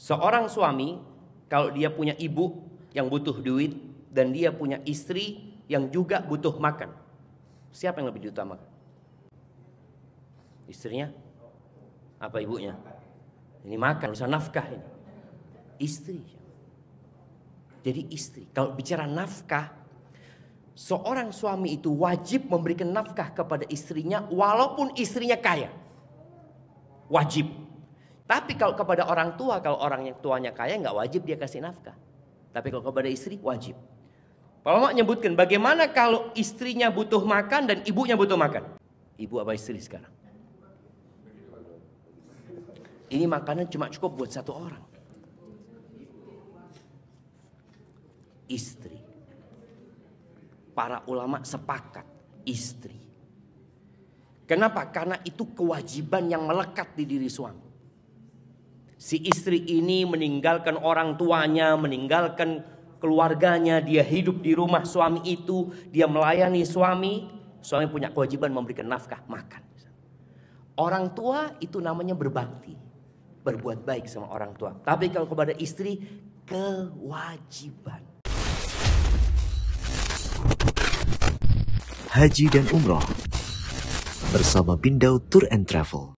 Seorang suami kalau dia punya ibu yang butuh duit dan dia punya istri yang juga butuh makan. Siapa yang lebih diutamakan? Istrinya? Apa ibunya? Ini makan, urusan nafkah ini. Istri. Jadi istri. Kalau bicara nafkah, seorang suami itu wajib memberikan nafkah kepada istrinya walaupun istrinya kaya. Wajib. Tapi kalau kepada orang tua, kalau orang yang tuanya kaya nggak wajib dia kasih nafkah. Tapi kalau kepada istri wajib. Pak menyebutkan bagaimana kalau istrinya butuh makan dan ibunya butuh makan. Ibu apa istri sekarang? Ini makanan cuma cukup buat satu orang. Istri. Para ulama sepakat istri. Kenapa? Karena itu kewajiban yang melekat di diri suami. Si istri ini meninggalkan orang tuanya, meninggalkan keluarganya, dia hidup di rumah suami itu, dia melayani suami, suami punya kewajiban memberikan nafkah, makan. Orang tua itu namanya berbakti, berbuat baik sama orang tua. Tapi kalau kepada istri, kewajiban. Haji dan Umroh bersama Bindau Tour and Travel.